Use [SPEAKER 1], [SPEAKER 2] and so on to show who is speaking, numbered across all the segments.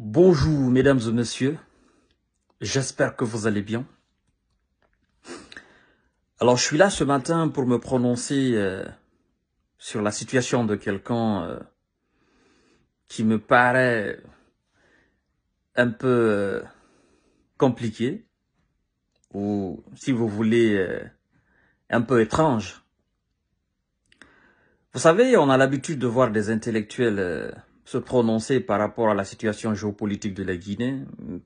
[SPEAKER 1] Bonjour mesdames et messieurs, j'espère que vous allez bien. Alors je suis là ce matin pour me prononcer euh, sur la situation de quelqu'un euh, qui me paraît un peu euh, compliqué ou si vous voulez un peu étrange. Vous savez, on a l'habitude de voir des intellectuels se prononcer par rapport à la situation géopolitique de la Guinée,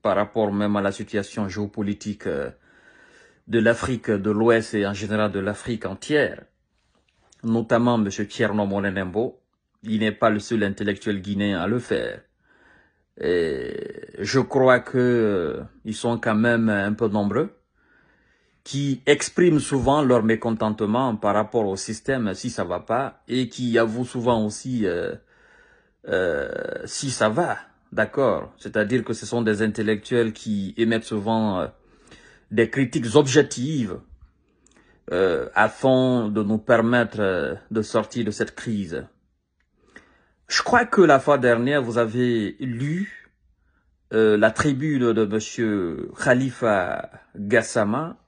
[SPEAKER 1] par rapport même à la situation géopolitique euh, de l'Afrique de l'Ouest et en général de l'Afrique entière, notamment M. Tierno Molenembo. Il n'est pas le seul intellectuel guinéen à le faire. Et je crois que euh, ils sont quand même un peu nombreux qui expriment souvent leur mécontentement par rapport au système si ça va pas et qui avouent souvent aussi euh, euh, si ça va, d'accord, c'est-à-dire que ce sont des intellectuels qui émettent souvent euh, des critiques objectives afin euh, de nous permettre de sortir de cette crise. Je crois que la fois dernière, vous avez lu la tribune de Monsieur Khalifa Gassama,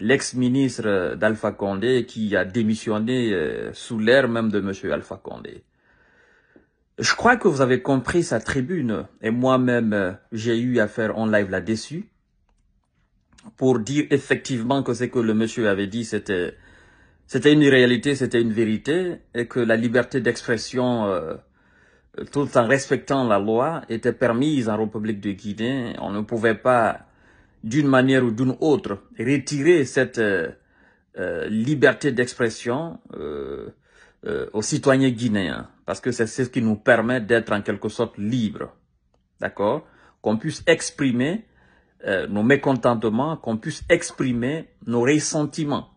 [SPEAKER 1] l'ex-ministre d'Alpha Condé qui a démissionné sous l'ère même de Monsieur Alpha Condé. Je crois que vous avez compris sa tribune et moi-même, euh, j'ai eu à faire en live là-dessus pour dire effectivement que ce que le monsieur avait dit, c'était c'était une réalité, c'était une vérité et que la liberté d'expression, euh, tout en respectant la loi, était permise en République de Guinée. On ne pouvait pas, d'une manière ou d'une autre, retirer cette euh, liberté d'expression euh, aux citoyens guinéens, parce que c'est ce qui nous permet d'être en quelque sorte libres, d'accord Qu'on puisse exprimer euh, nos mécontentements, qu'on puisse exprimer nos ressentiments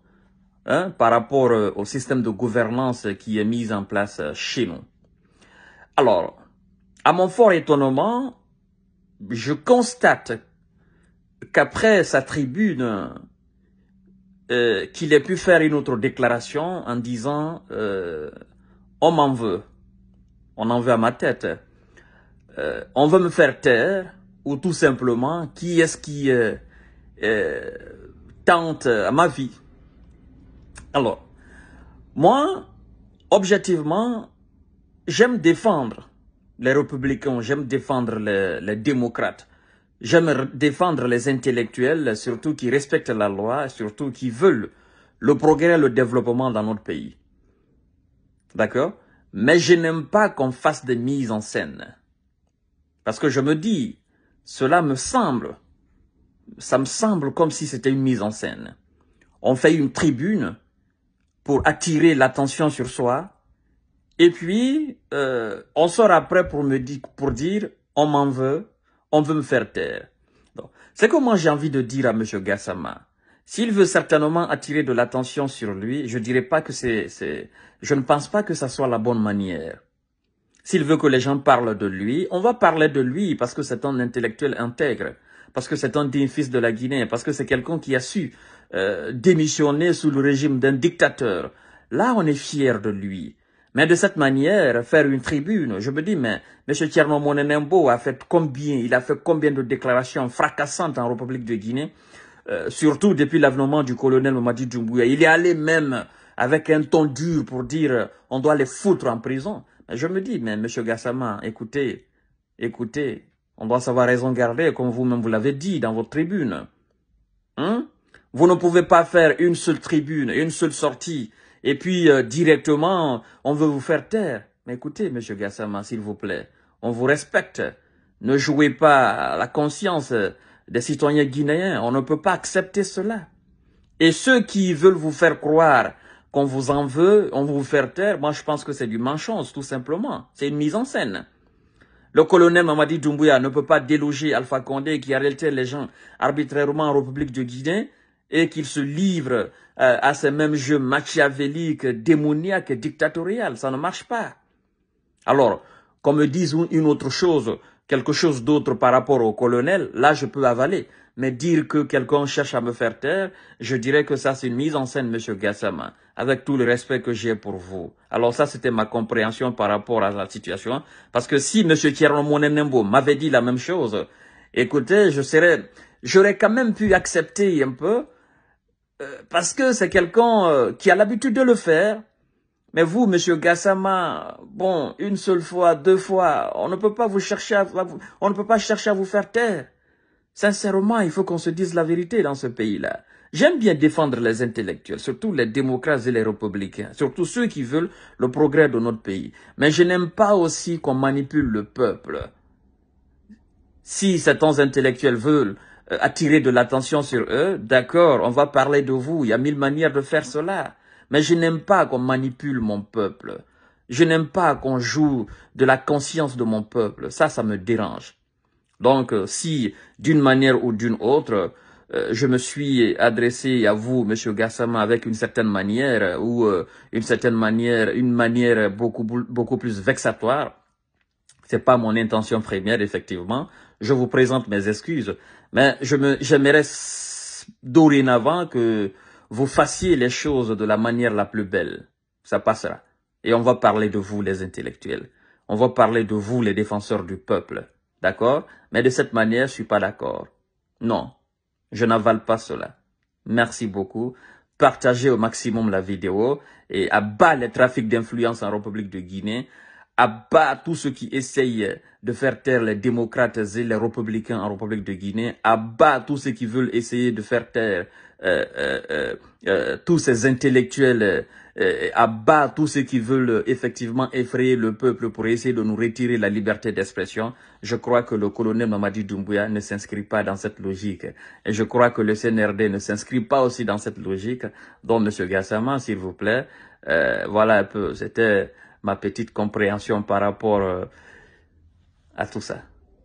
[SPEAKER 1] hein, par rapport euh, au système de gouvernance qui est mis en place chez nous. Alors, à mon fort étonnement, je constate qu'après sa tribune euh, qu'il ait pu faire une autre déclaration en disant euh, on m'en veut, on en veut à ma tête, euh, on veut me faire taire, ou tout simplement qui est-ce qui tente à ma vie. Alors, moi, objectivement, j'aime défendre les républicains, j'aime défendre les démocrates. J'aime défendre les intellectuels, surtout qui respectent la loi, surtout qui veulent le progrès, le développement dans notre pays. D'accord Mais je n'aime pas qu'on fasse des mises en scène. Parce que je me dis, cela me semble, ça me semble comme si c'était une mise en scène. On fait une tribune pour attirer l'attention sur soi, et puis euh, on sort après pour me dire, pour dire, on m'en veut, on veut me faire taire. c'est comment j'ai envie de dire à M. Gassama. S'il veut certainement attirer de l'attention sur lui, je dirais pas que c'est, c'est, je ne pense pas que ça soit la bonne manière. S'il veut que les gens parlent de lui, on va parler de lui parce que c'est un intellectuel intègre, parce que c'est un fils de la Guinée, parce que c'est quelqu'un qui a su euh, démissionner sous le régime d'un dictateur. Là, on est fier de lui. Mais de cette manière, faire une tribune, je me dis, mais M. Tierno Monenembo a fait combien, il a fait combien de déclarations fracassantes en République de Guinée, euh, surtout depuis l'avenement du colonel Mamadi Doumbouya. Il est allé même avec un ton dur pour dire on doit les foutre en prison. Mais je me dis, mais M. Gassama, écoutez, écoutez, on doit savoir raison garder, comme vous-même vous, l'avez dit dans votre tribune. Hein? Vous ne pouvez pas faire une seule tribune, une seule sortie et puis, euh, directement, on veut vous faire taire. Mais écoutez, Monsieur Gassama, s'il vous plaît, on vous respecte. Ne jouez pas à la conscience euh, des citoyens guinéens. On ne peut pas accepter cela. Et ceux qui veulent vous faire croire qu'on vous en veut, on vous faire taire, moi je pense que c'est du mensonge, tout simplement. C'est une mise en scène. Le colonel Mamadi Doumbouya ne peut pas déloger Alpha Condé qui arrêtait les gens arbitrairement en République de Guinée et qu'il se livre euh, à ces mêmes jeux machiavéliques, démoniaques, dictatoriales. Ça ne marche pas. Alors, qu'on me dise une autre chose, quelque chose d'autre par rapport au colonel, là je peux avaler. Mais dire que quelqu'un cherche à me faire taire, je dirais que ça c'est une mise en scène, Monsieur Gassama, avec tout le respect que j'ai pour vous. Alors ça c'était ma compréhension par rapport à la situation, parce que si Monsieur Monenembo m'avait dit la même chose, écoutez, je serais, j'aurais quand même pu accepter un peu euh, parce que c'est quelqu'un euh, qui a l'habitude de le faire. Mais vous, Monsieur Gassama, bon, une seule fois, deux fois, on ne peut pas vous chercher, à, on ne peut pas chercher à vous faire taire. Sincèrement, il faut qu'on se dise la vérité dans ce pays-là. J'aime bien défendre les intellectuels, surtout les démocrates et les républicains, surtout ceux qui veulent le progrès de notre pays. Mais je n'aime pas aussi qu'on manipule le peuple. Si certains intellectuels veulent euh, attirer de l'attention sur eux. D'accord, on va parler de vous, il y a mille manières de faire cela. Mais je n'aime pas qu'on manipule mon peuple. Je n'aime pas qu'on joue de la conscience de mon peuple. Ça, ça me dérange. Donc, euh, si d'une manière ou d'une autre, euh, je me suis adressé à vous, Monsieur Gassama, avec une certaine manière ou une certaine manière, une manière beaucoup beaucoup plus vexatoire. n'est pas mon intention première, effectivement. Je vous présente mes excuses, mais j'aimerais dorénavant que vous fassiez les choses de la manière la plus belle. Ça passera. Et on va parler de vous, les intellectuels. On va parler de vous, les défenseurs du peuple. D'accord Mais de cette manière, je suis pas d'accord. Non, je n'avale pas cela. Merci beaucoup. Partagez au maximum la vidéo et à bas les trafics d'influence en République de Guinée abat tous ceux qui essayent de faire taire les démocrates et les républicains en République de Guinée, abat tous ceux qui veulent essayer de faire taire euh, euh, euh, tous ces intellectuels, abat tous ceux qui veulent effectivement effrayer le peuple pour essayer de nous retirer la liberté d'expression. Je crois que le colonel Mamadi Doumbouya ne s'inscrit pas dans cette logique. Et je crois que le CNRD ne s'inscrit pas aussi dans cette logique. Donc, Monsieur Gassama, s'il vous plaît, voilà un peu, c'était ma petite compréhension par rapport euh, à tout ça.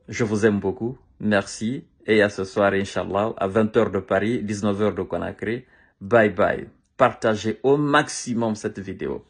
[SPEAKER 1] Je vous aime beaucoup. Merci. Et à ce soir, Inch'Allah, à 20h de Paris, 19h de Conakry. Bye bye. Partagez au maximum cette vidéo.